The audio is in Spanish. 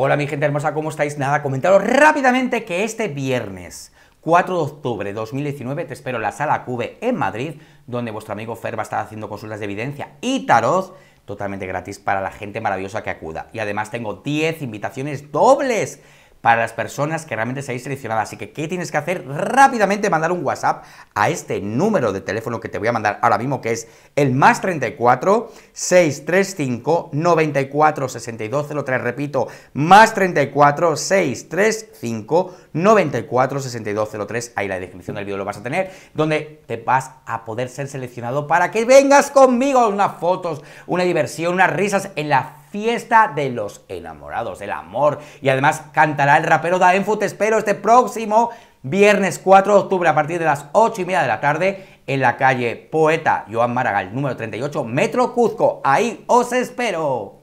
Hola mi gente hermosa, ¿cómo estáis? Nada, comentaros rápidamente que este viernes 4 de octubre de 2019 te espero en la sala Cube en Madrid, donde vuestro amigo Fer va a estar haciendo consultas de evidencia y tarot totalmente gratis para la gente maravillosa que acuda. Y además tengo 10 invitaciones dobles para las personas que realmente se seáis seleccionado. Así que, ¿qué tienes que hacer? Rápidamente mandar un WhatsApp a este número de teléfono que te voy a mandar ahora mismo, que es el más 34 635 94 03. Repito, más 34 635 94 6203. Ahí la descripción del vídeo lo vas a tener, donde te vas a poder ser seleccionado para que vengas conmigo unas fotos, una diversión, unas risas en la fiesta de los enamorados, del amor. Y además cantará el rapero Daenfu, te espero este próximo viernes 4 de octubre a partir de las 8 y media de la tarde en la calle Poeta Joan Maragall, número 38, Metro Cuzco. Ahí os espero.